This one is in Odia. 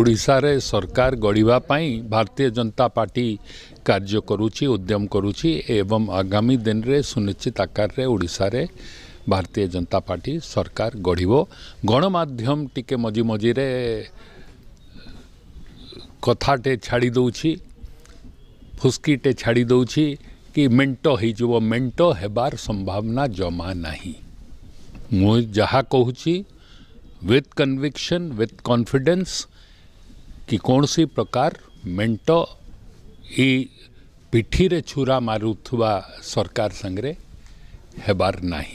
ଓଡ଼ିଶାରେ ସରକାର ଗଢ଼ିବା ପାଇଁ ଭାରତୀୟ ଜନତା ପାର୍ଟି କାର୍ଯ୍ୟ କରୁଛି ଉଦ୍ୟମ କରୁଛି ଏବଂ ଆଗାମୀ ଦିନରେ ସୁନିଶ୍ଚିତ ଆକାରରେ ଓଡ଼ିଶାରେ ଭାରତୀୟ ଜନତା ପାର୍ଟି ସରକାର ଗଢ଼ିବ ଗଣମାଧ୍ୟମ ଟିକେ ମଝି ମଝିରେ କଥାଟେ ଛାଡ଼ି ଦେଉଛି ଫୁସ୍କିଟେ ଛାଡ଼ି ଦେଉଛି କି ମେଣ୍ଟ ହୋଇଯିବ ମେଣ୍ଟ ହେବାର ସମ୍ଭାବନା ଜମା ନାହିଁ ମୁଁ ଯାହା କହୁଛି विथ कन्विक्शन विथ कॉन्फिडेंस कि कौन सी प्रकार मेट ये पिठी रे छुरा मारू सरकार संगरे हेबार ना